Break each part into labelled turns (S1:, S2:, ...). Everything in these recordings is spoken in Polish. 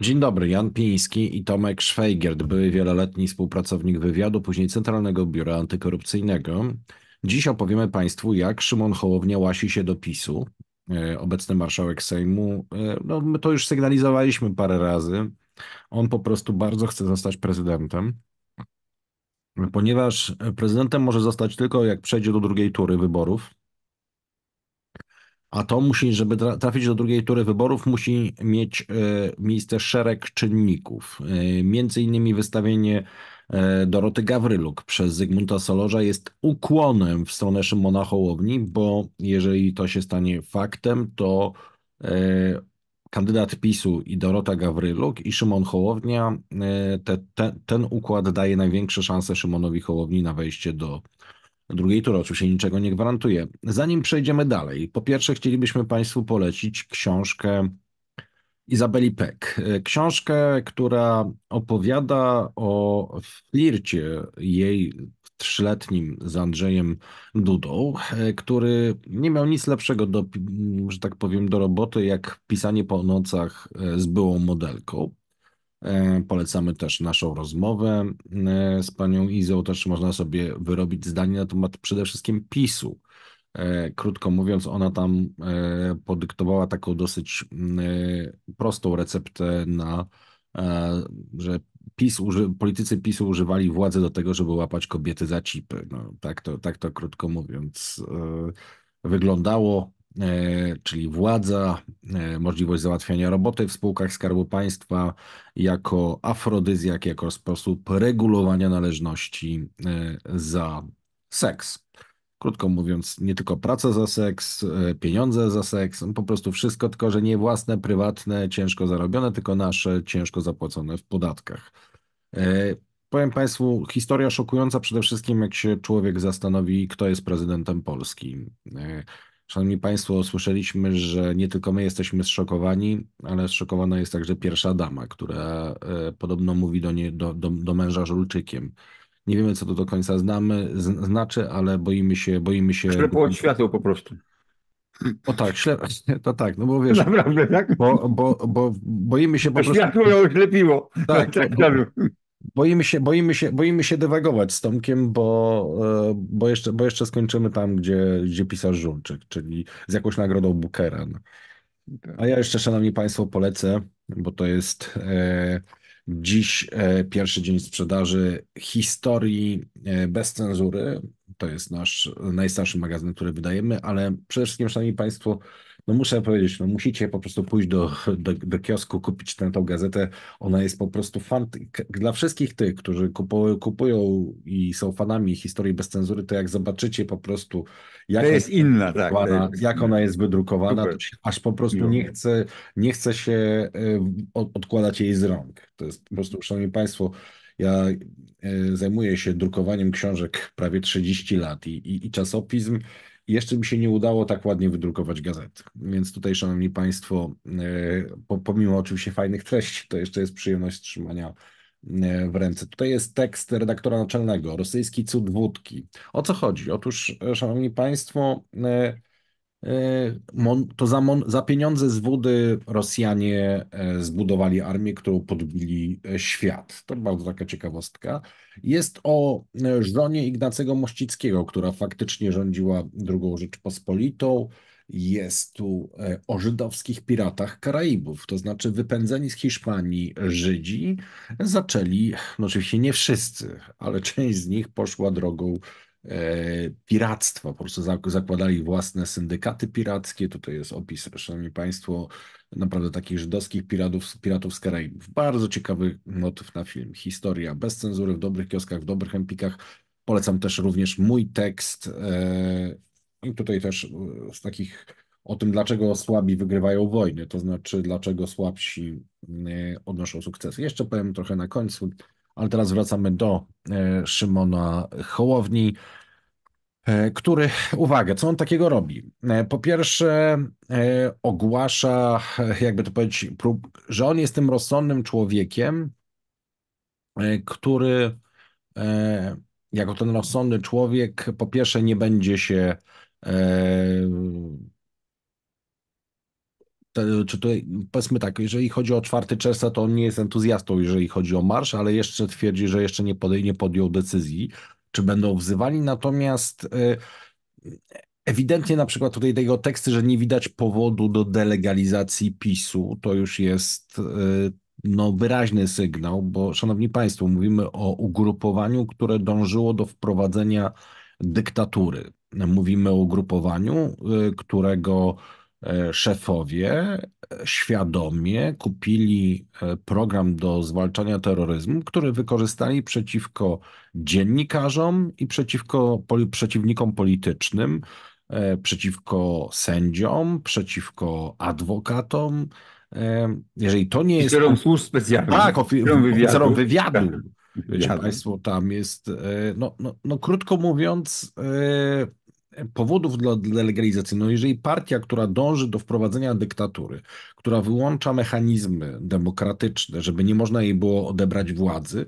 S1: Dzień dobry, Jan Piński i Tomek Szwajgierd, były wieloletni współpracownik wywiadu, później Centralnego Biura Antykorupcyjnego. Dziś opowiemy Państwu, jak Szymon Hołownia łasi się do PiSu, e, obecny marszałek Sejmu. E, no, my to już sygnalizowaliśmy parę razy. On po prostu bardzo chce zostać prezydentem, ponieważ prezydentem może zostać tylko jak przejdzie do drugiej tury wyborów a to musi, żeby trafić do drugiej tury wyborów, musi mieć e, miejsce szereg czynników. E, między innymi wystawienie e, Doroty Gawryluk przez Zygmunta Solorza jest ukłonem w stronę Szymona Hołowni, bo jeżeli to się stanie faktem, to kandydat PiSu i Dorota Gawryluk i Szymon Hołownia, te, te, ten układ daje największe szanse Szymonowi Hołowni na wejście do drugiej tury oczywiście niczego nie gwarantuje. Zanim przejdziemy dalej, po pierwsze chcielibyśmy Państwu polecić książkę Izabeli Peck. Książkę, która opowiada o flircie jej trzyletnim z Andrzejem Dudą, który nie miał nic lepszego do, że tak powiem, do roboty, jak pisanie po nocach z byłą modelką. E, polecamy też naszą rozmowę e, z panią Izą. Też można sobie wyrobić zdanie na temat przede wszystkim PiSu. E, krótko mówiąc, ona tam podyktowała taką dosyć mm, prostą receptę na, że PiS, politycy PiSu używali władzy do tego, żeby łapać kobiety za cipy. No, tak, to, tak to krótko mówiąc wyglądało. E, czyli władza, e, możliwość załatwiania roboty w spółkach Skarbu Państwa jako afrodyzjak, jako sposób regulowania należności e, za seks. Krótko mówiąc, nie tylko praca za seks, pieniądze za seks, no po prostu wszystko, tylko że nie własne, prywatne, ciężko zarobione, tylko nasze, ciężko zapłacone w podatkach. Powiem Państwu, historia szokująca przede wszystkim, jak się człowiek zastanowi, kto jest prezydentem Polski. Szanowni Państwo, słyszeliśmy, że nie tylko my jesteśmy zszokowani, ale zszokowana jest także pierwsza dama, która e, podobno mówi do, nie, do, do, do męża żulczykiem. Nie wiemy, co to do końca znamy, znaczy, ale boimy się... boimy się... od po prostu. O tak, ślep... to tak, no bo wiesz... Naprawdę, tak? Bo, bo, bo boimy się po prostu... Światło ją oślepiło. Tak, tak bo, tak, tak, tak. Boimy się, boimy się, boimy się dywagować z Tomkiem, bo, e, bo, jeszcze, bo jeszcze skończymy tam, gdzie, gdzie pisarz Żulczyk, czyli z jakąś nagrodą Bookera. No. A ja jeszcze, szanowni państwo, polecę, bo to jest e, dziś e, pierwszy dzień sprzedaży historii e, bez cenzury. To jest nasz najstarszy magazyn, który wydajemy, ale przede wszystkim, szanowni państwo, no muszę powiedzieć, no musicie po prostu pójść do, do, do kiosku, kupić tę tą gazetę. Ona jest po prostu fan. Dla wszystkich tych, którzy kupują, kupują i są fanami historii bez cenzury, to jak zobaczycie po prostu, jak, to jest, inna, tak, jest jak ona jest wydrukowana, to się, aż po prostu nie chce, nie chce się e, odkładać jej z rąk. To jest po prostu, szanowni państwo, ja e, zajmuję się drukowaniem książek prawie 30 lat i, i, i czasopism jeszcze mi się nie udało tak ładnie wydrukować gazety. Więc tutaj, szanowni państwo, e, pomimo oczywiście fajnych treści, to jeszcze jest przyjemność trzymania e, w ręce. Tutaj jest tekst redaktora naczelnego, rosyjski cud wódki. O co chodzi? Otóż, e, szanowni państwo, E, to za, za, pieniądze z wody Rosjanie e, zbudowali armię, którą podbili e, świat. To bardzo taka ciekawostka. Jest o żonie Ignacego Mościckiego, która faktycznie rządziła drugą Rzeczpospolitą. Jest tu o żydowskich piratach Karaibów, to znaczy wypędzeni z Hiszpanii Żydzi zaczęli, no oczywiście nie wszyscy, ale część z nich poszła drogą E, piractwa. Po prostu zakładali własne syndykaty pirackie. Tutaj jest opis, szanowni państwo, naprawdę takich żydowskich piratów, piratów z Karaibów. Bardzo ciekawy motyw na film. Historia bez cenzury, w dobrych kioskach, w dobrych empikach. Polecam też również mój tekst. E, I tutaj też e, z takich o tym, dlaczego słabi wygrywają wojny, to znaczy dlaczego słabsi odnoszą sukcesy. Jeszcze powiem trochę na końcu ale teraz wracamy do e, Szymona Hołowni, e, który, uwaga, co on takiego robi? E, po pierwsze, ogłasza, jakby to powiedzieć, że on jest tym rozsądnym człowiekiem, który jako ten rozsądny człowiek, po pierwsze, nie będzie się czy powiedzmy tak, jeżeli chodzi o 4 czerwca, to on nie jest entuzjastą, jeżeli chodzi o marsz, ale jeszcze twierdzi, że jeszcze nie, nie podjął decyzji, czy będą wzywali. Natomiast y, ewidentnie na przykład tutaj tego teksty, że nie widać powodu do delegalizacji PiSu, to już jest y, no, wyraźny sygnał, bo szanowni państwo, mówimy o ugrupowaniu, które dążyło do wprowadzenia dyktatury. Mówimy o ugrupowaniu, y, którego E, szefowie e, świadomie kupili e, program do zwalczania terroryzmu, który wykorzystali przeciwko dziennikarzom i przeciwko poli przeciwnikom politycznym, przeciwko sędziom, przeciwko adwokatom. Jeżeli to nie jest. Oficerom służb specjalnych. Tak, oficerom wywiadu. wywiadu. Tak, Wiecie Państwo, tam jest, no, no, no krótko mówiąc, powodów dla, dla legalizacji, no jeżeli partia, która dąży do wprowadzenia dyktatury, która wyłącza mechanizmy demokratyczne, żeby nie można jej było odebrać władzy,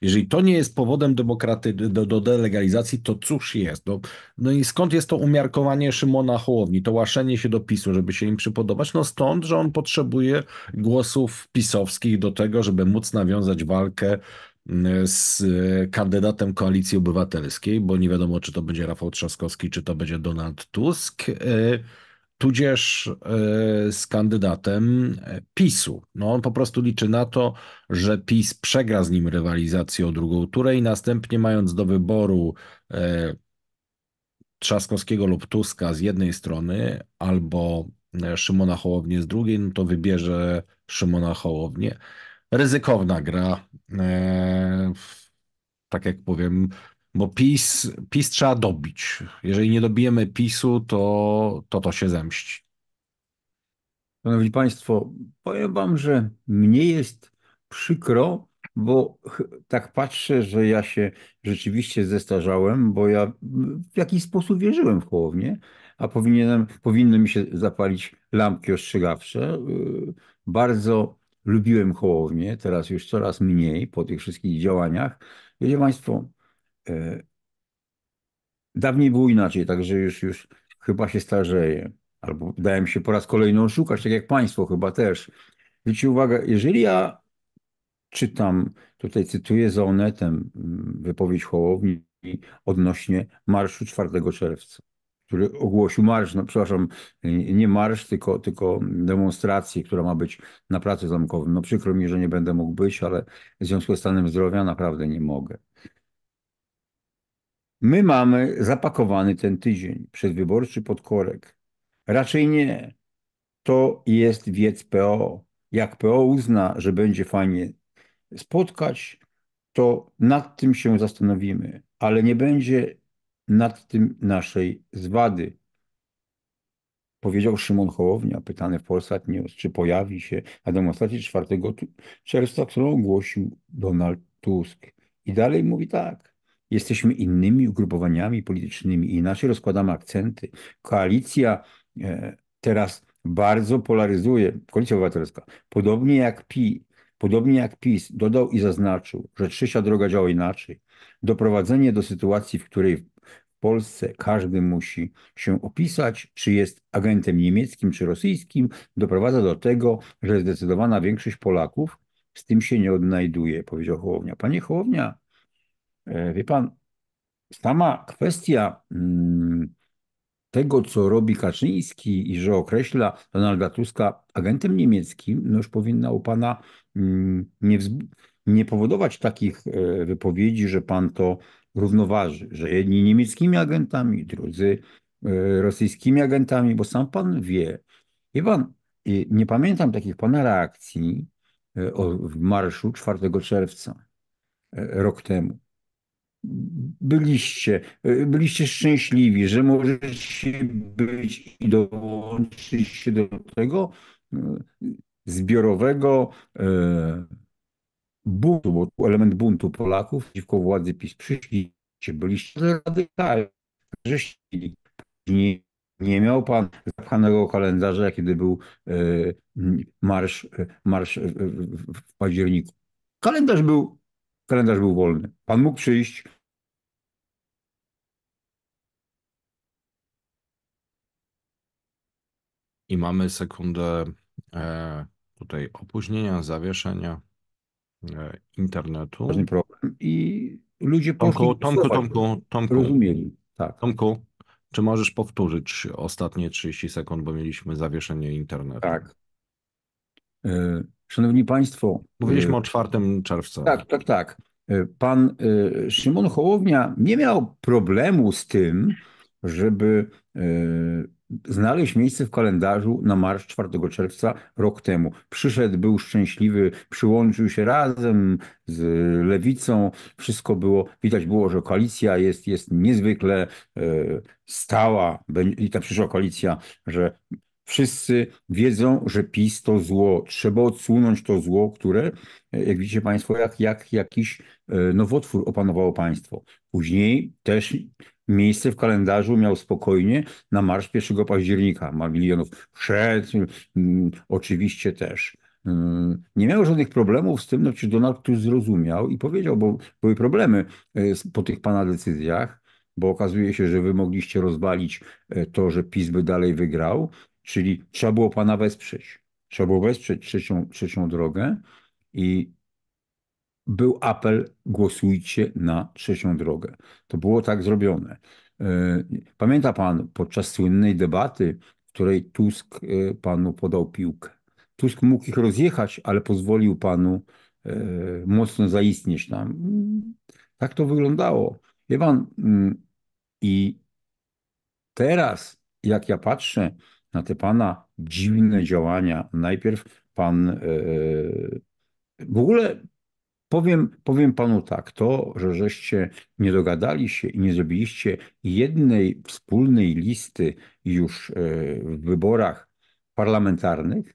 S1: jeżeli to nie jest powodem demokraty do, do delegalizacji, to cóż jest? No, no i skąd jest to umiarkowanie Szymona Hołowni, to łaszenie się do PiSu, żeby się im przypodobać? No stąd, że on potrzebuje głosów pisowskich do tego, żeby móc nawiązać walkę z e, kandydatem Koalicji Obywatelskiej, bo nie wiadomo, czy to będzie Rafał Trzaskowski, czy to będzie Donald Tusk, e, tudzież e, z kandydatem PiSu. No, on po prostu liczy na to, że PiS przegra z nim rywalizację o drugą turę i następnie mając do wyboru Trzaskowskiego lub Tuska z jednej strony albo Szymona Hołownię z drugiej, no to wybierze Szymona Hołownię ryzykowna gra. E, tak jak powiem, bo PiS, PiS trzeba dobić. Jeżeli nie dobijemy PiSu, to to, to się zemści. Szanowni Państwo,
S2: powiem Wam, że mnie jest przykro, bo tak patrzę, że ja się rzeczywiście zestarzałem, bo ja w jakiś sposób wierzyłem w Hołownię, a powinienem, powinny mi się zapalić lampki ostrzegawcze. Y, bardzo Lubiłem Hołownię, teraz już coraz mniej po tych wszystkich działaniach. Wiecie Państwo, e, dawniej było inaczej, także już, już chyba się starzeję. Albo dałem się po raz kolejny oszukać, tak jak Państwo chyba też. Zwróćcie uwagę, jeżeli ja czytam, tutaj cytuję za Onetem mm, wypowiedź Hołowni odnośnie marszu 4 czerwca który ogłosił marsz, no przepraszam, y, nie marsz, tylko, tylko demonstrację, która ma być na pracy Zamkowym. No przykro mi, że nie będę mógł być, ale w związku z stanem zdrowia naprawdę nie mogę. My mamy zapakowany ten tydzień przedwyborczy podkorek. Raczej nie. To jest wiec PO. Jak PO uzna, że będzie fajnie spotkać, to nad tym się zastanowimy, ale nie będzie nad tym naszej zwady. Powiedział Szymon Hołownia, pytany w Polsat News, czy pojawi się na demonstracji 4 czerwca, którą ogłosił Donald Tusk. I dalej mówi tak. Jesteśmy innymi ugrupowaniami politycznymi, inaczej rozkładamy akcenty. Koalicja e, teraz bardzo polaryzuje, koalicja obywatelska, podobnie jak PI, Podobnie jak PiS dodał i zaznaczył, że trzecia droga działa inaczej. Doprowadzenie do sytuacji, w której w Polsce każdy musi się opisać, czy jest agentem niemieckim czy rosyjskim, doprowadza do tego, że zdecydowana większość Polaków z tym się nie odnajduje, powiedział Hołownia. Panie Hołownia, e, wie pan, sama kwestia mm, tego, co robi Kaczyński i że określa Donalda Tuska agentem niemieckim, no już powinna u pana mm, nie, nie powodować takich e, wypowiedzi, że pan to równoważy, że jedni niemieckimi agentami, drudzy e, rosyjskimi agentami, bo sam pan wie. I pan, nie pamiętam takich pana reakcji e, w marszu 4 czerwca e, rok temu. Byliście, byliście szczęśliwi, że możecie być i dołączyć się do tego zbiorowego buntu, bo element buntu Polaków przeciwko władzy PiS przyszli, byliście radykalni, żeście nie, nie miał pan zapchanego kalendarza, kiedy był e, marsz, e, marsz e, w październiku. Kalendarz był, kalendarz był wolny.
S1: Pan mógł przyjść, i mamy sekundę e, tutaj opóźnienia, zawieszenia. E, internetu. Ważny problem. I ludzie Tomku, Tomku, Tomku, Tomku, rozumieli. Tak. Tomku, czy możesz powtórzyć ostatnie 30 sekund, bo mieliśmy zawieszenie internetu? Tak. E, szanowni Państwo. E, Mówiliśmy o 4 czerwca. Tak, tak, tak. Pan
S2: Szymon Hołownia nie miał problemu z tym, żeby znaleźć miejsce w kalendarzu na marsz 4 czerwca rok temu. Przyszedł, był szczęśliwy, przyłączył się razem z lewicą, wszystko było, widać było, że koalicja jest, jest niezwykle e, stała i ta przyszła koalicja, że wszyscy wiedzą, że PiS to zło. Trzeba odsunąć to zło, które, e, jak widzicie Państwo, jak, jak jakiś e, nowotwór opanowało państwo. Później też miejsce w kalendarzu miał spokojnie na marsz 1 października. Milionów przed, mm, oczywiście też. Mm, nie miał żadnych problemów z tym, no, czy Donald Tusk zrozumiał i powiedział, bo były problemy e, po tych pana decyzjach, bo okazuje się, że wy mogliście rozwalić e, to, że PiS by dalej wygrał, czyli trzeba było pana wesprzeć. Trzeba było wesprzeć trzecią, trzecią drogę i był apel: głosujcie na trzecią drogę. To było tak zrobione. E, pamięta pan podczas słynnej debaty, w której Tusk e, panu podał piłkę. Tusk mógł ich rozjechać, ale pozwolił panu e, mocno zaistnieć tam. Tak to wyglądało. Wie pan, mm, i teraz, jak ja patrzę na te pana dziwne działania, najpierw pan w ogóle Powiem, powiem panu tak, to, że żeście nie dogadali się i nie zrobiliście jednej wspólnej listy już e, w wyborach parlamentarnych,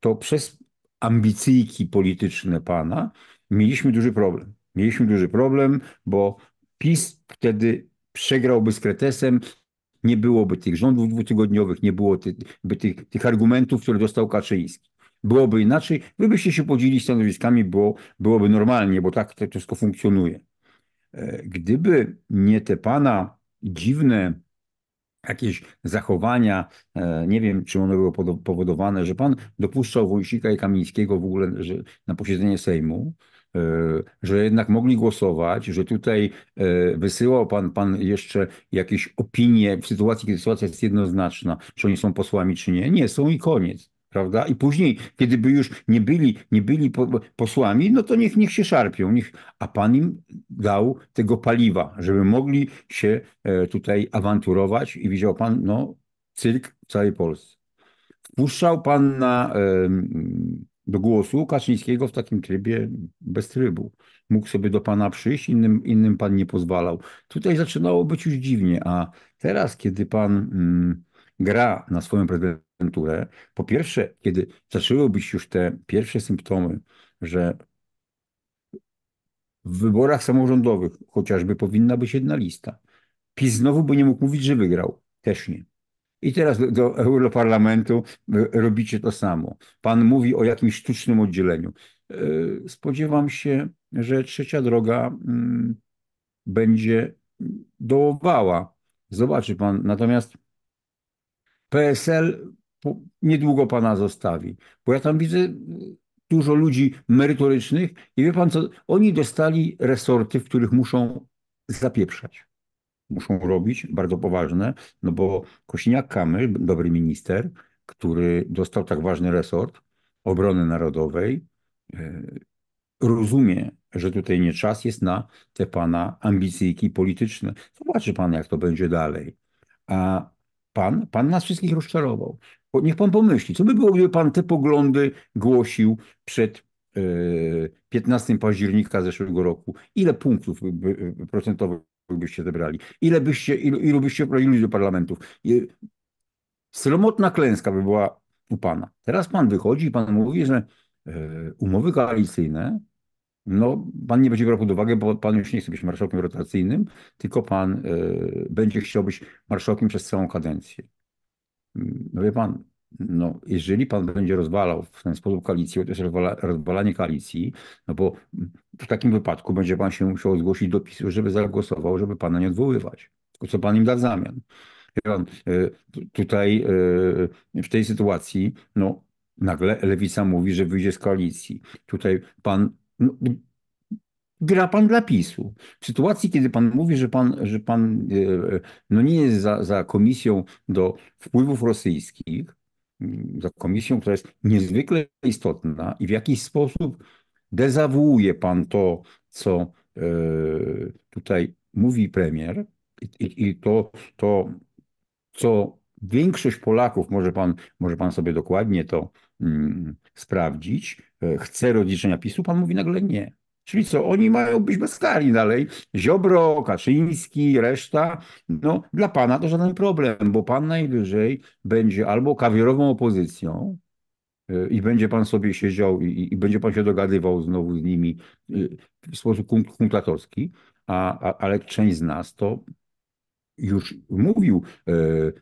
S2: to przez ambicyjki polityczne pana mieliśmy duży problem. Mieliśmy duży problem, bo PiS wtedy przegrałby z Kretesem, nie byłoby tych rządów dwutygodniowych, nie byłoby tych, tych argumentów, które dostał Kaczyński byłoby inaczej. Wy byście się podzielili stanowiskami, bo byłoby normalnie, bo tak to wszystko funkcjonuje. E, gdyby nie te pana dziwne jakieś zachowania, e, nie wiem, czy one były powodowane, że pan dopuszczał Wojsika i Kamińskiego w ogóle że na posiedzenie Sejmu, e, że jednak mogli głosować, że tutaj wysyłał pan, pan jeszcze jakieś opinie w sytuacji, kiedy sytuacja jest jednoznaczna, czy oni są posłami, czy nie. Nie, są i koniec prawda? I później, kiedy by już nie byli, nie byli posłami, no to niech, niech się szarpią, niech, a Pan im dał tego paliwa, żeby mogli się e, tutaj awanturować i widział Pan, no, cyrk w całej Polsce. Wpuszczał Pan na, do głosu Kaczyńskiego w takim trybie bez trybu. Mógł sobie do Pana przyjść, innym, innym Pan nie pozwalał. Tutaj zaczynało być już dziwnie, a teraz, kiedy Pan mm, gra na swoją prezydencję, agenturę. Po pierwsze, kiedy zaczęłybyś już te pierwsze symptomy, że w wyborach samorządowych chociażby powinna być jedna lista. PiS znowu by nie mógł mówić, że wygrał. Też nie. I teraz do, do Europarlamentu robicie to samo. Pan mówi o jakimś sztucznym oddzieleniu. Yy, spodziewam się, że trzecia droga mm, będzie dołowała. Zobaczy pan. Natomiast PSL niedługo pana zostawi. Bo ja tam widzę y, dużo ludzi merytorycznych i wie pan co, oni dostali resorty, w których muszą zapieprzać. Muszą robić bardzo poważne, no bo Kosiniak-Kamysz, dobry minister, który dostał tak ważny resort obrony narodowej, y, rozumie, że tutaj nie czas jest na te pana ambicyjki polityczne. Zobaczy pan, jak to będzie dalej. A pan, pan nas wszystkich rozczarował. Niech pan pomyśli, co by było, gdyby pan te poglądy głosił przed 15 e, października zeszłego roku? Ile punktów procentowych byście zebrali? Ile byście, ilu, ilu byście projili do parlamentów? Sromotna klęska by była u pana. Teraz pan wychodzi i pan mówi, że e, umowy koalicyjne, no pan nie będzie brał pod uwagę, bo pan już nie chce być marszałkiem rotacyjnym, tylko pan e, będzie chciał być marszałkiem przez całą kadencję. No wie pan, no, jeżeli pan będzie rozwalał w ten sposób koalicję, to jest rozwala, rozwalanie koalicji, no bo w takim wypadku będzie pan się musiał zgłosić do PiSu, żeby zagłosował, żeby pana nie odwoływać. Tylko co pan im da w zamian? Pan, e, tutaj e, w tej sytuacji, no nagle lewica mówi, że wyjdzie z koalicji. Tutaj pan no, Gra pan dla PiSu. W sytuacji, kiedy pan mówi, że pan, że pan e, e, no nie jest za, za komisją do wpływów rosyjskich, mm, za komisją, która jest niezwykle istotna i w jakiś sposób dezawuuje pan to, co e, tutaj mówi premier i, i to, to, co większość Polaków, może pan, może pan sobie dokładnie to mm, sprawdzić, chce rozliczenia PiSu, pan mówi nagle nie. Czyli co, oni mają być bezkarni dalej. Ziobro, Kaczyński, reszta. No, dla pana to żaden problem, bo pan najwyżej będzie albo kawierową opozycją y, i będzie pan sobie siedział i, i będzie pan się dogadywał znowu z nimi y, w sposób kumplatorski, a, a, ale część z nas to już mówił y,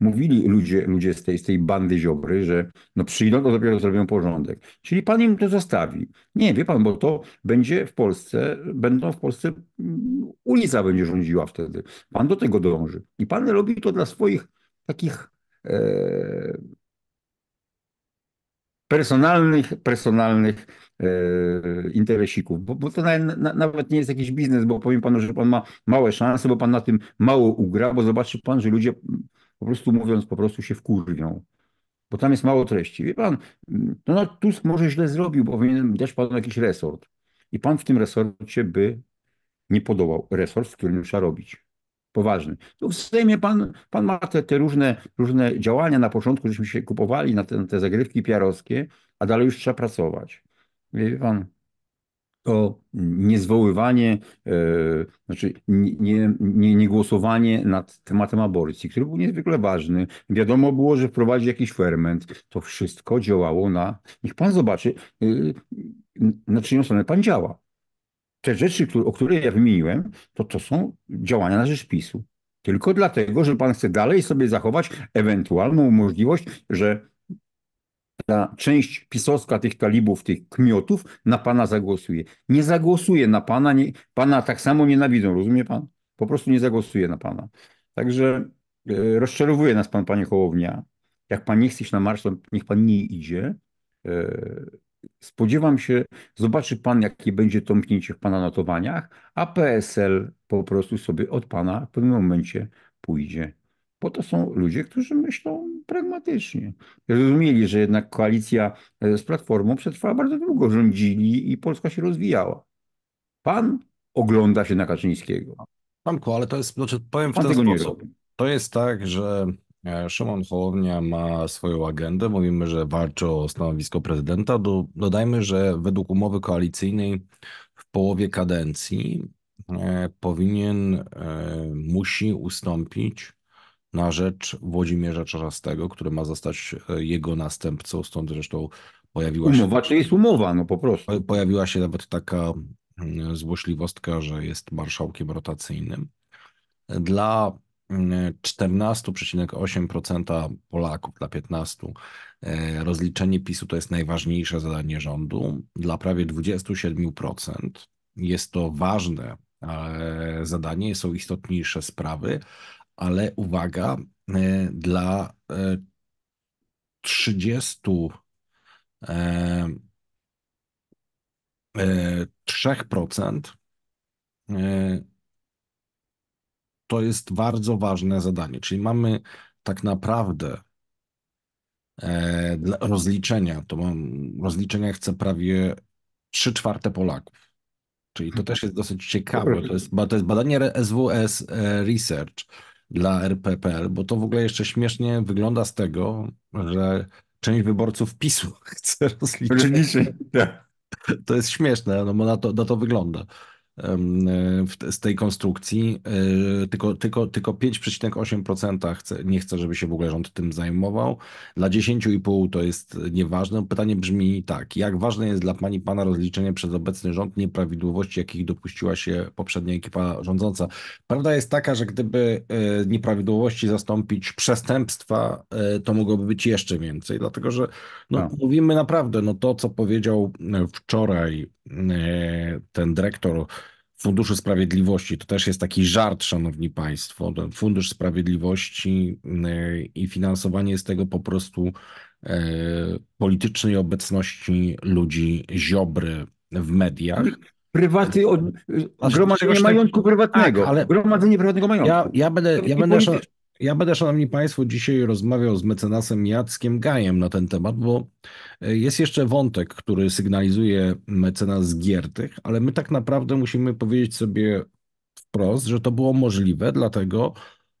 S2: mówili ludzie, ludzie z, tej, z tej bandy Ziobry, że no przyjdą, to dopiero zrobią porządek. Czyli pan im to zostawi. Nie, wie pan, bo to będzie w Polsce, będą w Polsce, mm, ulica będzie rządziła wtedy. Pan do tego dąży. I pan robi to dla swoich takich e, personalnych, personalnych e, interesików, bo, bo to na, na, nawet nie jest jakiś biznes, bo powiem panu, że pan ma małe szanse, bo pan na tym mało ugra, bo zobaczy pan, że ludzie po prostu mówiąc, po prostu się wkurwią, bo tam jest mało treści. Wie pan, Donald no, no, Tusk może źle zrobił, bo powinien dać panu jakiś resort. I pan w tym resorcie by nie podobał Resort, w którym trzeba robić. Poważny. Tu no, w Sejmie pan, pan ma te, te różne, różne działania. Na początku żeśmy się kupowali na te, te zagrywki piarowskie, a dalej już trzeba pracować. Wie pan, to niezwoływanie, e, znaczy nie, nie, nie, głosowanie nad tematem aborcji, który był niezwykle ważny. Wiadomo było, że wprowadzi jakiś ferment. To wszystko działało na. Niech pan zobaczy, yy, na czyją stronę pan działa. Te rzeczy, które, o których ja wymieniłem, to to są działania na rzecz PiSu. Tylko dlatego, że pan chce dalej sobie zachować ewentualną możliwość, że ta część pisowska tych talibów, tych kmiotów na pana zagłosuje. Nie zagłosuje na pana, nie, pana tak samo nienawidzą, rozumie pan? Po prostu nie zagłosuje na pana. Także e, rozczarowuje nas pan, panie Hołownia. Jak pan nie chce iść na marsz, to niech pan nie idzie. E, spodziewam się, zobaczy pan, jakie będzie tąpnięcie w pana notowaniach, a PSL po prostu sobie od pana w pewnym momencie pójdzie bo to są ludzie, którzy myślą pragmatycznie. Rozumieli, że jednak koalicja e, z Platformą przetrwała bardzo długo, rządzili i Polska się rozwijała. Pan ogląda się na Kaczyńskiego.
S1: Panku, ale to jest, znaczy powiem w Pan ten sposób. To jest tak, że e, Szymon Hołownia ma swoją agendę. Mówimy, że walczy o stanowisko prezydenta. Dodajmy, że według umowy koalicyjnej w połowie kadencji e, powinien, musi ustąpić na rzecz Włodzimierza Czarzastego, który ma zostać e, jego następcą, stąd zresztą pojawiła umowa, się... Umowa to jest umowa, no po prostu. Pojawiła się nawet taka mm, złośliwostka, że jest marszałkiem rotacyjnym. Dla 14,8% mm, Polaków, dla 15%. E, rozliczenie PiSu to jest najważniejsze zadanie rządu. Dla prawie 27% jest to ważne e, zadanie, są istotniejsze sprawy, ale uwaga, e, dla 33% e, 3% e, to jest bardzo ważne zadanie. Czyli mamy tak naprawdę rozliczenia, to mam rozliczenia chcę prawie 3 czwarte Polaków. Czyli to też jest dosyć ciekawe. To jest, to jest badanie SWS Research dla RPPL, bo to w ogóle jeszcze śmiesznie wygląda z tego, że część wyborców PiSu chce rozliczyć. Tak. To jest śmieszne, no bo na to, na to wygląda. E, z tej konstrukcji. E, tylko, tylko, tylko 5,8% chce, nie chce, żeby się w ogóle rząd tym zajmował. Dla 10,5% to jest nieważne. Pytanie brzmi tak. Jak ważne jest dla Pani Pana rozliczenie przez obecny rząd nieprawidłowości, jakich dopuściła się poprzednia ekipa rządząca? Prawda jest taka, że gdyby e, nieprawidłowości zastąpić przestępstwa, to mogłoby być jeszcze więcej, dlatego że no, no. mówimy naprawdę, no to co powiedział wczoraj ten dyrektor Funduszu Sprawiedliwości. To też jest taki żart, szanowni państwo. Fundusz Sprawiedliwości e, i finansowanie z tego po prostu e, politycznej obecności ludzi Ziobry w mediach. Prywatny, od, gromadzenie majątku prywatnego. Tak, ale gromadzenie prywatnego majątku. Ja, ja będę, ja będę, ja będę, szanowni państwo, dzisiaj rozmawiał z mecenasem Jackiem Gajem na ten temat, bo e, jest jeszcze wątek, który sygnalizuje mecenas Giertych, ale my tak naprawdę musimy powiedzieć sobie wprost, że to było możliwe, dlatego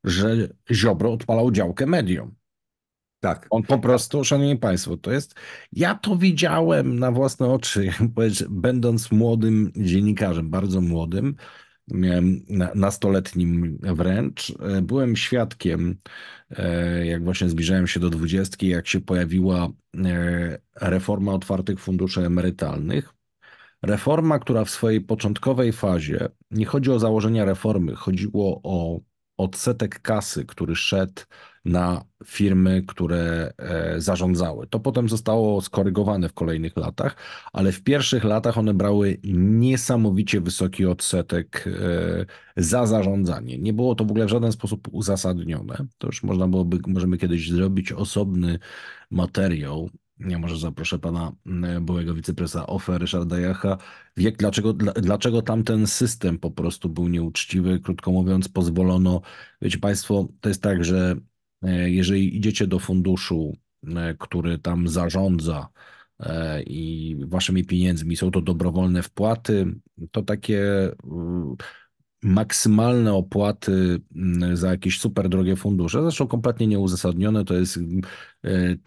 S1: że Ziobro odpalał działkę mediom. Tak. On po prostu, szanowni państwo, to jest. Ja to widziałem na własne oczy, będąc młodym dziennikarzem, bardzo młodym miałem nastoletnim wręcz, e, byłem świadkiem, e, jak właśnie zbliżałem się do dwudziestki, jak się pojawiła e, reforma otwartych funduszy emerytalnych. Reforma, która w swojej początkowej fazie, nie chodzi o założenia reformy, chodziło o odsetek kasy, który szedł na firmy, które e, zarządzały. To potem zostało skorygowane w kolejnych latach, ale w pierwszych latach one brały niesamowicie wysoki odsetek e, za zarządzanie. Nie było to w ogóle w żaden sposób uzasadnione. To już można byłoby, możemy kiedyś zrobić osobny materiał ja może zaproszę pana y, byłego wiceprezesa OFE, Ryszarda Jacha. Wiek, dlaczego, dlaczego tamten system po prostu był nieuczciwy? Krótko mówiąc, pozwolono. Wiecie państwo, to jest tak, że e, jeżeli idziecie do funduszu, e, który tam zarządza e, i waszymi pieniędzmi są to dobrowolne wpłaty, to takie maksymalne opłaty mm, za jakieś super drogie fundusze, zresztą kompletnie nieuzasadnione, to jest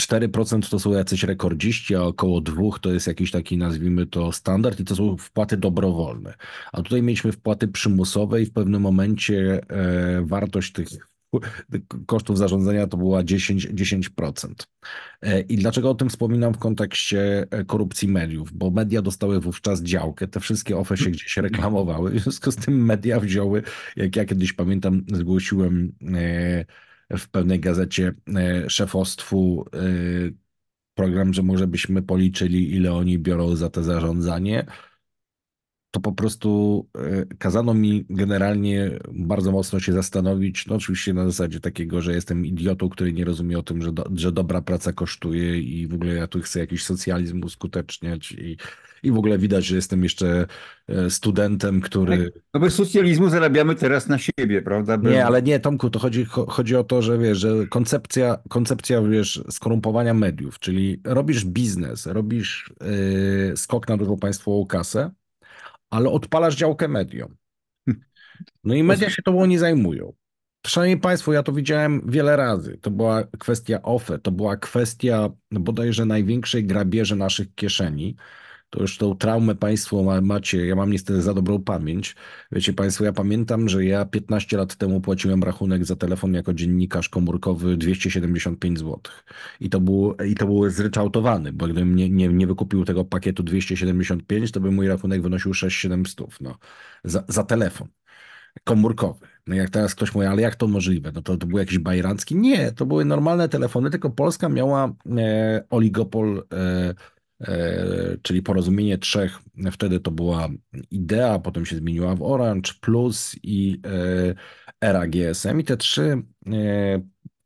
S1: 4% e, to są jacyś rekordziści, a około 2% to jest jakiś taki, nazwijmy to, standard i to są wpłaty dobrowolne. A tutaj mieliśmy wpłaty przymusowe i w pewnym momencie e, wartość tych kosztów zarządzania to była 10, 10%. E, I dlaczego o tym wspominam w kontekście e, korupcji mediów? Bo media dostały wówczas działkę, te wszystkie ofy się gdzieś reklamowały, w związku z tym media wzięły, jak ja kiedyś pamiętam, zgłosiłem e, w pewnej gazecie szefostwu program, że może byśmy policzyli, ile oni biorą za te zarządzanie to po prostu e, kazano mi generalnie bardzo mocno się zastanowić, no oczywiście na zasadzie takiego, że jestem idiotą, który nie rozumie o tym, że, do, że dobra praca kosztuje i w ogóle ja tu chcę jakiś socjalizm uskuteczniać i, i w ogóle widać, że jestem jeszcze e, studentem, który... No tak,
S2: bez socjalizmu zarabiamy teraz na siebie, prawda? By... Nie, ale
S1: nie, Tomku, to chodzi, chodzi o to, że wiesz, że koncepcja, koncepcja wiesz, skorumpowania mediów, czyli robisz biznes, robisz yy, skok na dużą państwową kasę, ale odpalasz działkę mediom. No i media się tobą nie zajmują. Szanowni Państwo, ja to widziałem wiele razy. To była kwestia OFE, to była kwestia bodajże największej grabieży naszych kieszeni to już tą traumę Państwo macie. Ja mam niestety za dobrą pamięć. Wiecie Państwo, ja pamiętam, że ja 15 lat temu płaciłem rachunek za telefon jako dziennikarz komórkowy 275 zł. I to był, i to był zryczałtowany, bo gdybym nie, nie, nie wykupił tego pakietu 275, to by mój rachunek wynosił 6700 no, za, za telefon komórkowy. No jak teraz ktoś mówi, ale jak to możliwe? No to, to był jakiś bajrancki? Nie, to były normalne telefony, tylko Polska miała e, oligopol e, E, czyli porozumienie trzech, wtedy to była idea, potem się zmieniła w Orange, Plus i e, era GSM i te trzy e,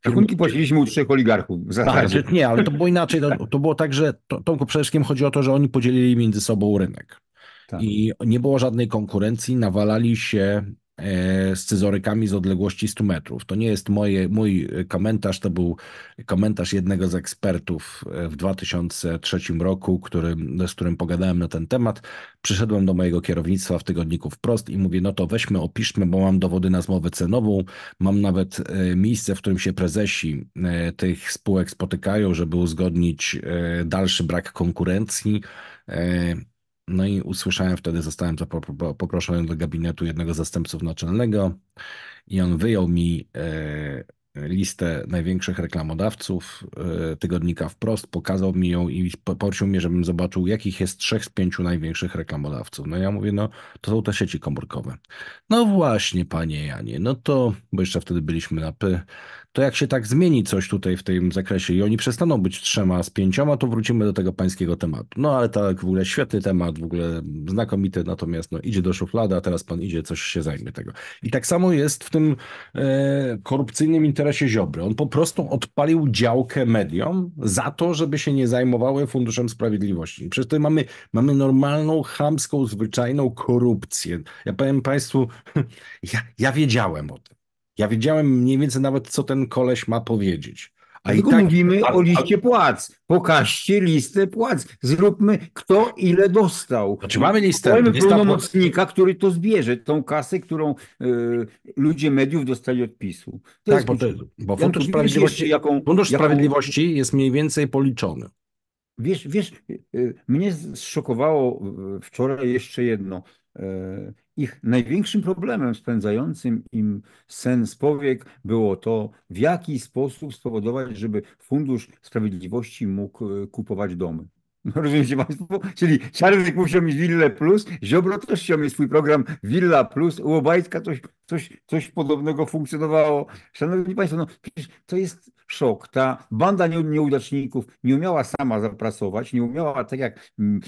S1: Rachunki płaciliśmy u trzech oligarchów. Tak, nie, ale to było inaczej. To, to było tak, że to, Tomku, przede wszystkim chodzi o to, że oni podzielili między sobą rynek. Tak. I nie było żadnej konkurencji, nawalali się E, z scyzorykami z odległości 100 metrów. To nie jest moje, mój komentarz, to był komentarz jednego z ekspertów e, w 2003 roku, który, z którym pogadałem na ten temat. Przyszedłem do mojego kierownictwa w tygodniku wprost i mówię, no to weźmy, opiszmy, bo mam dowody na zmowę cenową, mam nawet e, miejsce, w którym się prezesi tych spółek spotykają, żeby uzgodnić dalszy brak konkurencji no i usłyszałem wtedy, zostałem poproszony do gabinetu jednego z zastępców naczelnego i on wyjął mi e, listę największych reklamodawców e, tygodnika wprost, pokazał mi ją i poprosił mnie, żebym zobaczył, jakich jest trzech z pięciu największych reklamodawców. No ja mówię, no to są te sieci komórkowe. No właśnie, panie Janie, no to, bo jeszcze wtedy byliśmy na py, to jak się tak zmieni coś tutaj w tym zakresie i oni przestaną być trzema z pięcioma, to wrócimy do tego pańskiego tematu. No ale tak, w ogóle świetny temat, w ogóle znakomity, natomiast no, idzie do szuflady, a teraz pan idzie, coś się zajmie tego. I tak samo jest w tym e, korupcyjnym interesie Ziobry. On po prostu odpalił działkę mediom za to, żeby się nie zajmowały Funduszem Sprawiedliwości. Przecież tutaj mamy, mamy normalną, chamską, zwyczajną korupcję. Ja powiem państwu, ja, ja wiedziałem o tym. Ja wiedziałem mniej więcej nawet, co ten koleś ma powiedzieć. A Tylko tak, mówimy a, o liście płac. Pokażcie listę płac. Zróbmy,
S2: kto ile dostał. Znaczy mamy listę. Mamy pełnomocnika, który to zbierze, tą kasę, którą y, ludzie mediów dostali od PiSu. To tak, bo, to, bo Fundusz, Sprawiedliwości, jaką, fundusz jaką... Sprawiedliwości
S1: jest mniej więcej policzony.
S2: Wiesz, wiesz, y, y, mnie zszokowało y, wczoraj jeszcze jedno ich największym problemem spędzającym im sens powiek było to, w jaki sposób spowodować, żeby Fundusz Sprawiedliwości mógł e, kupować domy. No, Rozumiecie Państwo? Czyli Czarnek musiał mieć Willę Plus, Ziobro też chciał mieć swój program Willa Plus, u Obajtka coś, coś, coś podobnego funkcjonowało. Szanowni Państwo, no, to jest szok. Ta banda nieudaczników nie umiała sama zapracować, nie umiała, tak jak mm,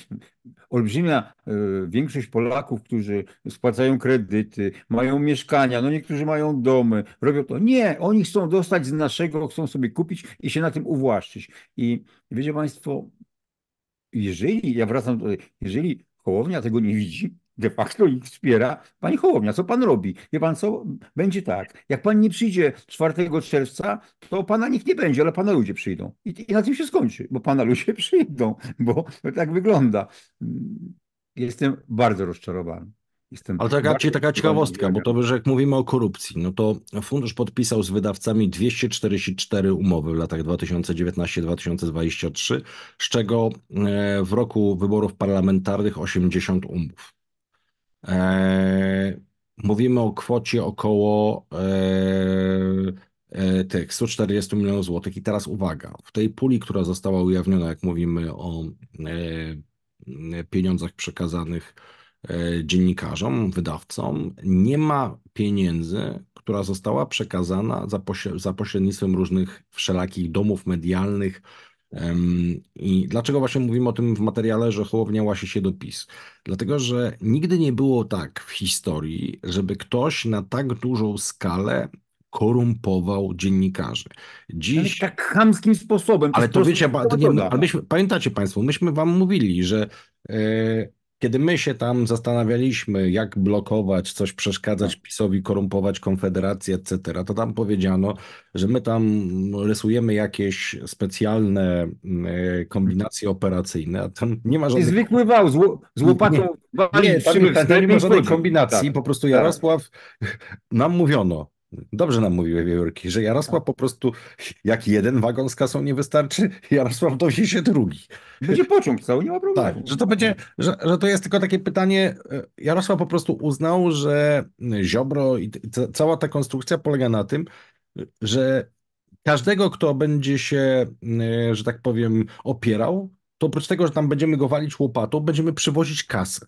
S2: olbrzymia e, większość Polaków, którzy spłacają kredyty, mają mieszkania, no niektórzy mają domy, robią to. Nie, oni chcą dostać z naszego, chcą sobie kupić i się na tym uwłaszczyć. I wiecie Państwo, jeżeli, ja wracam do jeżeli Hołownia tego nie widzi, de facto ich wspiera, pani Hołownia, co pan robi? Wie pan co? Będzie tak. Jak pan nie przyjdzie 4 czerwca, to pana nikt nie będzie, ale pana ludzie przyjdą. I, i na tym się skończy, bo pana ludzie przyjdą, bo tak wygląda. Jestem bardzo rozczarowany.
S1: Jestem Ale taka, taka ciekawostka, bo to, że jak mówimy o korupcji, no to fundusz podpisał z wydawcami 244 umowy w latach 2019-2023, z czego e, w roku wyborów parlamentarnych 80 umów. E, mówimy o kwocie około e, tych 140 milionów złotych. I teraz uwaga, w tej puli, która została ujawniona, jak mówimy o pieniądzach przekazanych E, dziennikarzom, wydawcom nie ma pieniędzy, która została przekazana za, za pośrednictwem różnych wszelakich domów medialnych. I dlaczego właśnie mówimy o tym w materiale, że Hołownia łasi się do PiS? Dlatego, że nigdy nie było tak w historii, żeby ktoś na tak dużą skalę korumpował dziennikarzy. Dziś... Ale tak chamskim sposobem. To ale to, wiecie, to nie, ale myśmy, pamiętacie Państwo, myśmy Wam mówili, że yy, kiedy my się tam zastanawialiśmy, jak blokować, coś przeszkadzać no. PiSowi, korumpować Konfederację, etc., to tam powiedziano, że my tam rysujemy jakieś specjalne mm, e, kombinacje operacyjne, a tam nie ma żadnych... I zwykły wał z, ł- z łopatą nie, nie, tam, tam nie ma żadnej kombinacji, po prostu tak. Jarosław, nam mówiono, Dobrze nam mówiły wiewiórki, że Jarosław tak. po prostu, jak jeden wagon z kasą nie wystarczy, Jarosław dowiezie się drugi. Będzie pociąg cały, nie ma problemu. Tak, że to będzie, że, że to jest tylko takie pytanie, e, Jarosław po prostu uznał, że e, Ziobro i cała ta konstrukcja polega na tym, że każdego, kto będzie się, e, że tak powiem, opierał, to oprócz tego, że tam będziemy go walić łopatą, będziemy przywozić kasę.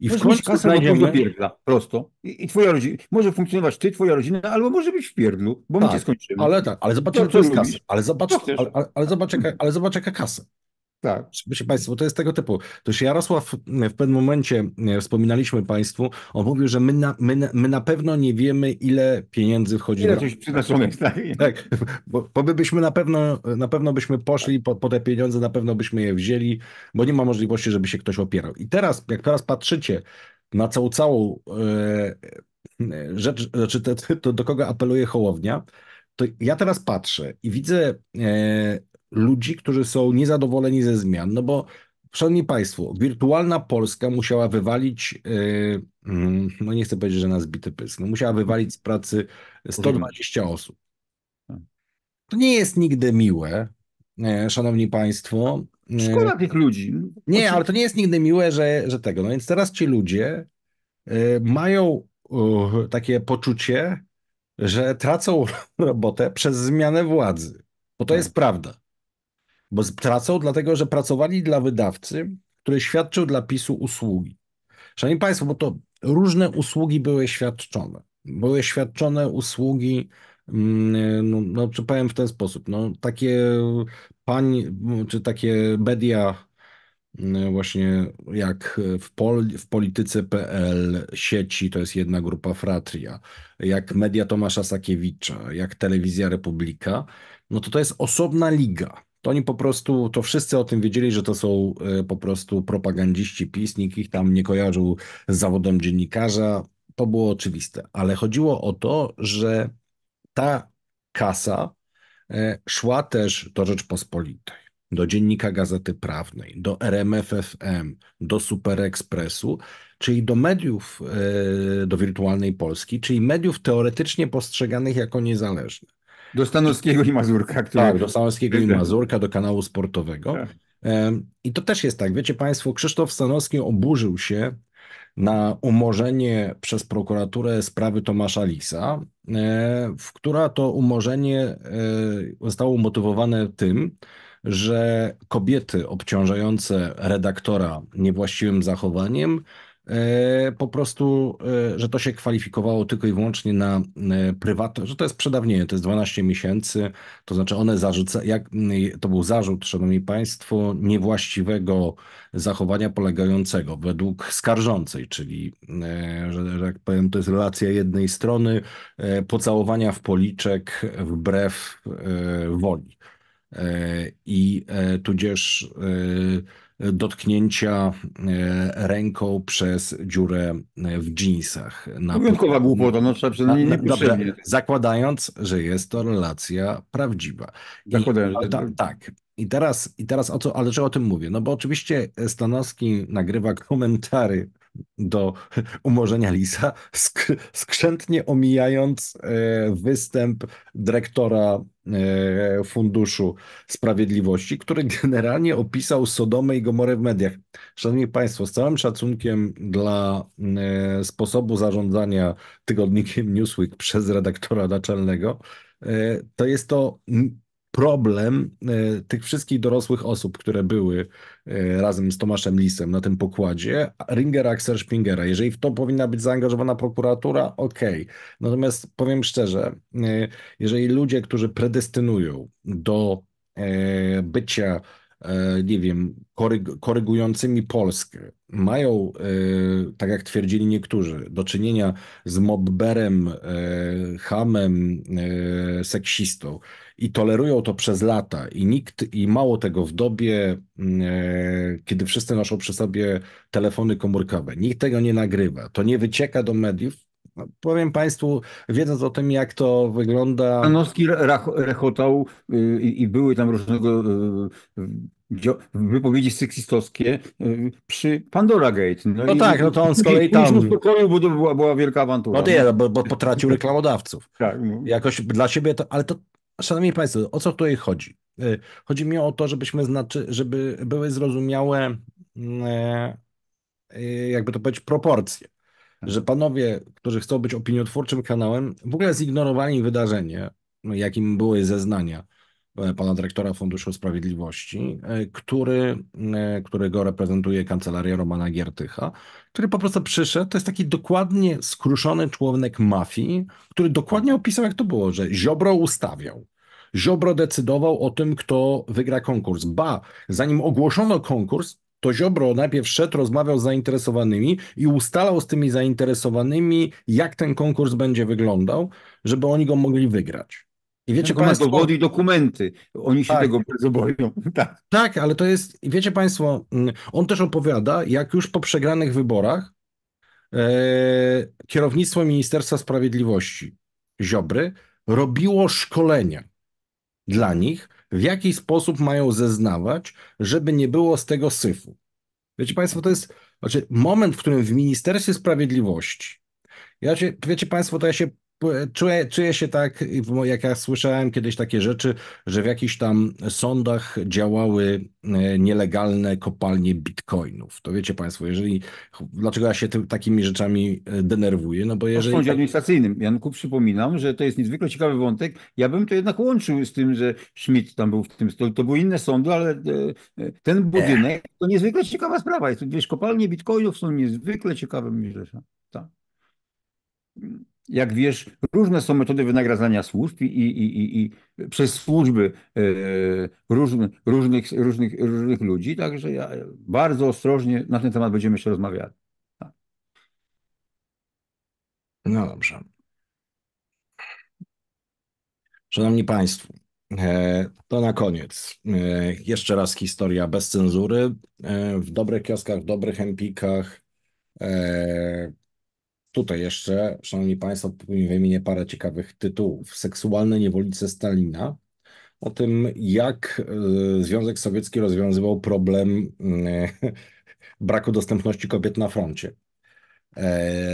S1: I w końcu kasę znajdziemy... do pierdla,
S2: prosto. I, I, twoja rodzina, może funkcjonować ty, twoja rodzina, albo może być w pierdlu, bo tak, my cię skończymy. Ale tak, ale zobacz, co jest kasa.
S1: Ale zobacz, ale, no ale, ale, zobacz jaka, ale zobacz jaka kasa. Tak. Wiecie Państwo, to jest tego typu. To się Jarosław mm, w pewnym momencie, mm, wspominaliśmy Państwu, on mówił, że my na, my, my na pewno nie wiemy, ile pieniędzy wchodzi ile do... Ile tak. tak. Bo, bo byśmy na pewno, na pewno byśmy poszli po, po, te pieniądze, na pewno byśmy je wzięli, bo nie ma możliwości, żeby się ktoś opierał. I teraz, jak teraz patrzycie na całą, całą e, e rzecz, znaczy to, to do kogo apeluje Hołownia, to ja teraz patrzę i widzę... E, ludzi, którzy są niezadowoleni ze zmian. No bo, szanowni państwo, wirtualna Polska musiała wywalić, yy, mm, no nie chcę powiedzieć, że nas bity pysk, no musiała wywalić z pracy 120 osób. Tak. To nie jest nigdy miłe, nie, szanowni państwo. Yy, Szkoda tych ludzi. Nie, ale to nie jest nigdy miłe, że, że tego. No więc teraz ci ludzie yy, mają uh, takie poczucie, że tracą robotę przez zmianę władzy. Bo to tak. jest prawda. Bo tracą dlatego, że pracowali dla wydawcy, który świadczył dla PiSu usługi. Szanowni Państwo, bo to różne usługi były świadczone. Były świadczone usługi, mm, no, no powiem w ten sposób, no, takie pań, czy takie media mm, właśnie jak w, pol, w polityce.pl sieci to jest jedna grupa fratria, jak media Tomasza Sakiewicza, jak telewizja Republika, no to to jest osobna liga to oni po prostu, to wszyscy o tym wiedzieli, że to są e, po prostu propagandziści PiS, nikt ich tam nie kojarzył z zawodem dziennikarza, to było oczywiste, ale chodziło o to, że ta kasa e, szła też do Rzeczpospolitej, do Dziennika Gazety Prawnej, do RMFFM, do Superekspresu, czyli do mediów, e, do wirtualnej Polski, czyli mediów teoretycznie postrzeganych jako niezależne. Do Stanowskiego i Mazurka. Który... Tak, do Stanowskiego i Mazurka, do kanału sportowego. Tak. I to też jest tak, wiecie Państwo, Krzysztof Stanowski oburzył się na umorzenie przez prokuraturę sprawy Tomasza Lisa, e, w która to umorzenie e, zostało umotywowane tym, że kobiety obciążające redaktora niewłaściwym zachowaniem E, po prostu, e, że to się kwalifikowało tylko i wyłącznie na e, prywatne, że to jest przedawnienie, to jest 12 miesięcy, to znaczy one zarzuca, jak, to był zarzut, szanowni państwo, niewłaściwego zachowania polegającego według skarżącej, czyli, że, jak powiem, to jest relacja jednej strony pocałowania w policzek wbrew woli i tudzież dotknięcia e, ręką przez dziurę e, w dżinsach. Na, Wyjątkowa głupota, no trzeba na, nie, dobrze, Zakładając, że jest to relacja prawdziwa. Zakładając. I, ta, tak. tak. I teraz, i teraz o co, ale czego o tym mówię? No bo oczywiście Stanowski nagrywa komentary do umorzenia Lisa, sk skrzętnie omijając e, występ dyrektora e, Funduszu Sprawiedliwości, który generalnie opisał Sodomę i Gomorę w mediach. Szanowni Państwo, z całym szacunkiem dla e, sposobu zarządzania tygodnikiem Newsweek przez redaktora naczelnego, to jest to problem e, tych wszystkich dorosłych osób, które były e, razem z Tomaszem Lisem na tym pokładzie, Ringera, Xerspingera. Jeżeli w to powinna być zaangażowana prokuratura, okej. Okay. Natomiast powiem szczerze, e, jeżeli ludzie, którzy predestynują do bycia E, nie wiem, koryg korygującymi Polskę, mają, e, tak jak twierdzili niektórzy, do czynienia z mobberem, e, hamem, seksistą i tolerują to przez lata i nikt, i mało tego w dobie, kiedy wszyscy noszą przy sobie telefony komórkowe, nikt tego nie nagrywa, to nie wycieka do mediów, Powiem Państwu, wiedząc o tym, jak to wygląda. Panowski rechotał
S2: y, i były tam różnego y, wypowiedzi seksistowskie
S1: y, przy Pandora Gate. No, no i, tak, no to on z kolei tam. Już
S2: spokoju, bo to była, była wielka awantura. No nie,
S1: bo, bo potracił reklamodawców. tak. No. Jakoś dla siebie to, ale to Szanowni Państwo, o co tutaj chodzi? Chodzi mi o to, żebyśmy znaczy, żeby były zrozumiałe, mm, e, jakby to powiedzieć, proporcje. Tak. że panowie, którzy chcą być opiniotwórczym kanałem, w ogóle zignorowali wydarzenie, no, jakim były zeznania e, pana dyrektora Funduszu Sprawiedliwości, e, który, e, którego reprezentuje kancelaria Romana Giertycha, który po prostu przyszedł. To jest taki dokładnie skruszony członek mafii, który dokładnie opisał, jak to było, że Ziobro ustawiał. Ziobro decydował o tym, kto wygra konkurs. Ba, zanim ogłoszono konkurs, to Ziobro najpierw szedł, rozmawiał z zainteresowanymi i ustalał z tymi zainteresowanymi, jak ten konkurs będzie wyglądał, żeby oni go mogli wygrać. I wiecie Ten Państwo, dowody i dokumenty. Oni się tak, tego bardzo boją. Tak. tak, ale to jest, wiecie Państwo, mm, on też opowiada, jak już po przegranych wyborach e, kierownictwo Ministerstwa Sprawiedliwości Ziobry robiło szkolenia dla nich, w jaki sposób mają zeznawać, żeby nie było z tego syfu. Wiecie Państwo, to jest znaczy moment, w którym w Ministerstwie Sprawiedliwości, ja się, wiecie Państwo, to ja się Czuję, czuję się tak, jak ja słyszałem kiedyś takie rzeczy, że w jakichś tam sądach działały e, nielegalne kopalnie bitcoinów. To wiecie Państwo, jeżeli. Dlaczego ja się tym, takimi rzeczami e, denerwuję? No bo jeżeli. W sądzie tak-
S2: administracyjnym. Janku, przypominam, że to jest niezwykle ciekawy wątek. Ja bym to jednak łączył z tym, że Schmidt tam był w tym. To, to były inne sądy, ale e, ten budynek to niezwykle ciekawa sprawa. wiesz, kopalnie bitcoinów są niezwykle ciekawym że Tak jak wiesz, różne są metody wynagradzania służb i, i, i, i przez służby e, różnych, różnych, różnych, różnych ludzi, także ja bardzo ostrożnie na ten temat będziemy się rozmawiali. Tak.
S1: No dobrze. Szanowni Państwo, e, to na koniec. E, jeszcze raz historia bez cenzury. W dobrych kioskach, w dobrych empikach Tutaj jeszcze, szanowni państwo, wymienię parę ciekawych tytułów. Seksualne niewolnice Stalina, o tym jak y, Związek Sowiecki rozwiązywał problem y, braku dostępności kobiet na froncie. E,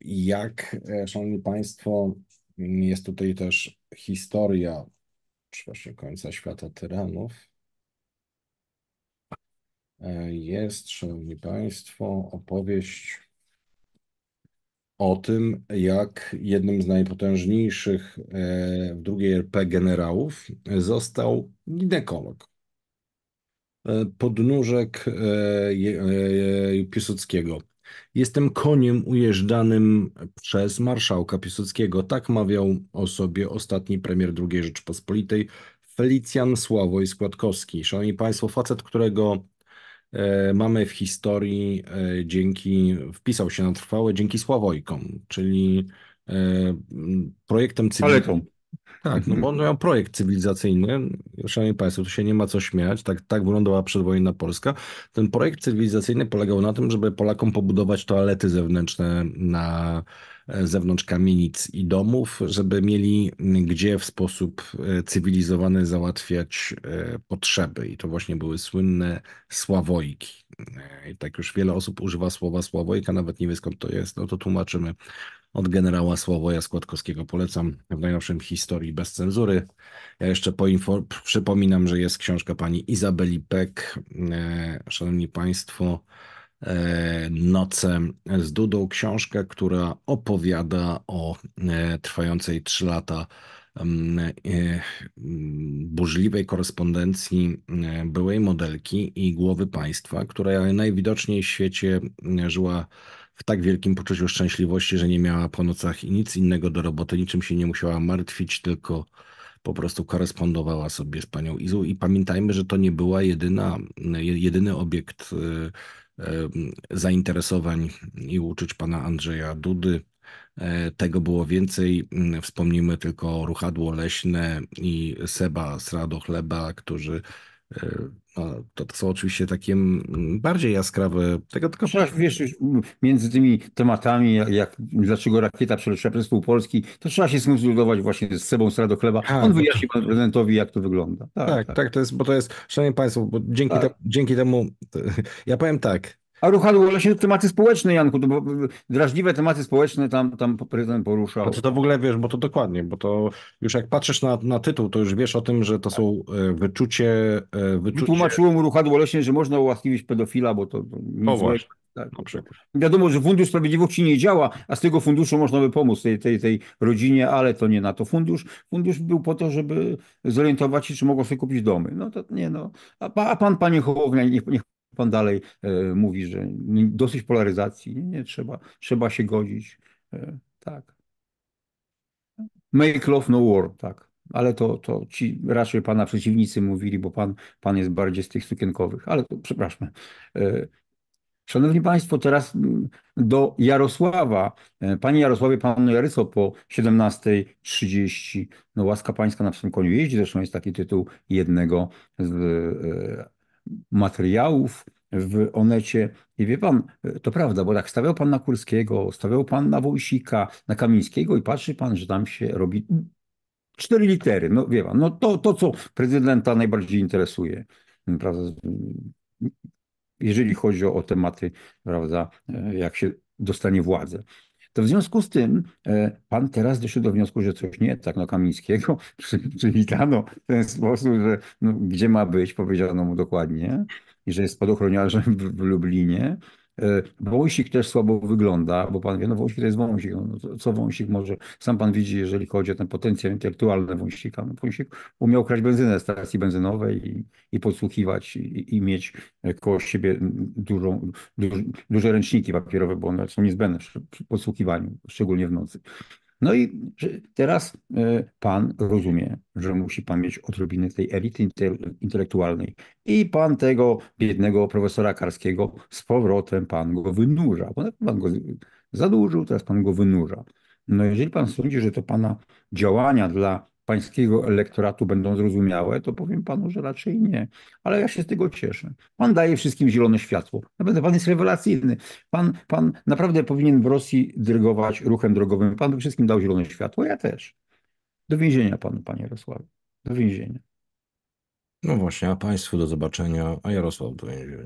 S1: jak, e, szanowni państwo, jest tutaj też historia, przepraszam, końca świata tyranów, e, jest, Szanowni Państwo, opowieść o tym, jak jednym z najpotężniejszych e, w drugiej RP generałów został ginekolog. E, podnóżek e, Piłsudskiego. Jestem koniem ujeżdżanym przez marszałka Piłsudskiego. Tak mawiał o sobie ostatni premier II Rzeczypospolitej Felicjan Sławoj Składkowski. Szanowni Państwo, facet, którego E, mamy w historii e, dzięki, wpisał się na trwałe dzięki Sławojkom, czyli e, projektem cywilnym. Tak, no bo on miał projekt cywilizacyjny. Szanowni Państwo, tu się nie ma co śmiać. Tak, tak wyglądała przedwojenna Polska. Ten projekt cywilizacyjny polegał na tym, żeby Polakom pobudować toalety zewnętrzne na E, zewnątrz kamienic i domów, żeby mieli gdzie w sposób e, cywilizowany załatwiać e, potrzeby. I to właśnie były słynne sławojki. I tak już wiele osób używa słowa sławojka, nawet nie wie skąd to jest, no to tłumaczymy od generała Sławoja Składkowskiego. Polecam w najnowszym historii bez cenzury. Ja jeszcze przypominam, że jest książka pani Izabeli Peck. Szanowni Państwo, E, noce z Dudą, książkę, która opowiada o e, trwającej 3 lata mm, e, burzliwej korespondencji byłej modelki i głowy państwa, która najwidoczniej w świecie mm, żyła w tak wielkim poczuciu szczęśliwości, że nie miała po nocach i nic innego do roboty, niczym się nie musiała martwić, tylko po prostu korespondowała sobie z panią Izu. I pamiętajmy, że to nie była jedyna, mm, jedyny obiekt zainteresowań i uczyć pana Andrzeja Dudy. E, tego było więcej. Mm, Wspomnijmy tylko Ruchadło Leśne i Seba Srado Chleba, którzy e, to, to, są oczywiście takie mm, bardziej
S2: jaskrawe. Tego tylko... Trzeba, wiesz, mm, między tymi tematami, jak, dlaczego rakieta przeleciała przez pół Polski, to trzeba się skonsultować właśnie z Sebą Stradochleba. Tak, On no wyjaśni panu prezydentowi, jak to wygląda.
S1: Tak, tak, tak, tak, to jest, bo to jest, szanowni państwo, dzięki, tak. te, dzięki temu, ja powiem
S2: tak, a ruchadło właśnie tematy społeczne, Janku, to drażliwe tematy społeczne tam, tam prezydent
S1: poruszał. Znaczy to w ogóle wiesz, bo to dokładnie, bo to już jak patrzysz na, na tytuł, to już wiesz o tym, że to są e, wyczucie... E, wyczucie... Tłumaczyło
S2: mu ruchadło leśnie, że można ułaskawić pedofila, bo to... no właśnie. Tak. Wiadomo, że Fundusz Sprawiedliwości nie działa, a z tego funduszu można by pomóc tej, tej, tej rodzinie, ale to nie na to. Fundusz, fundusz był po to, żeby zorientować się, czy mogą sobie kupić domy. No to nie no. A, a pan, panie Hołownia, niech, niech Pan dalej e, mówi, że dosyć polaryzacji, nie, nie trzeba, trzeba się godzić. E, tak. Make love, no war, tak. Ale to, to ci raczej pana przeciwnicy mówili, bo pan, pan jest bardziej z tych sukienkowych. Ale to, przepraszam. E, szanowni Państwo, teraz do Jarosława. Panie Jarosławie, Pan Jaryso po 17.30. No łaska Pańska na wsym koniu jeździ, zresztą jest taki tytuł jednego z materiałów w Onecie. I wie pan, to prawda, bo tak stawiał pan na Kurskiego, stawiał pan na Wojsika, na Kamińskiego i patrzy pan, że tam się robi cztery litery. No wie pan, no to, to co prezydenta najbardziej interesuje, prawda, jeżeli chodzi o, o tematy, prawda, jak się dostanie władzę. To w związku z tym e, pan teraz doszedł do wniosku, że coś nie tak. No Kamińskiego przywitano w ten sposób, że no, gdzie ma być, powiedziano mu dokładnie, i że jest pod ochroniarzem w, w Lublinie. E, wąsik też słabo wygląda, bo pan wie, no wąsik to jest wąsik. No, no co wąsik może, sam pan widzi, jeżeli chodzi o ten potencjał intelektualny wąsika. No, wąsik umiał kraść benzynę z stacji benzynowej i, i podsłuchiwać i, i mieć e, koło siebie dużą, duż, duże ręczniki papierowe, bo one są niezbędne przy podsłuchiwaniu, szczególnie w nocy. No i teraz e, pan rozumie, że musi pan mieć odrobinę tej elity intelektualnej. I pan tego biednego profesora Karskiego z powrotem pan go wynurza. Pan go zadłużył, teraz pan go wynurza. No jeżeli pan sądzi, że to pana działania dla pańskiego elektoratu będą zrozumiałe, to powiem panu, że raczej nie. Ale ja się z tego cieszę. Pan daje wszystkim zielone światło. Naprawdę pan jest rewelacyjny. Pan, pan naprawdę powinien w Rosji dyrygować ruchem drogowym. Pan wszystkim dał zielone światło, ja też. Do więzienia panu, panie Jarosławie.
S1: Do więzienia. No właśnie, a państwu do zobaczenia, a Jarosław do więzienia.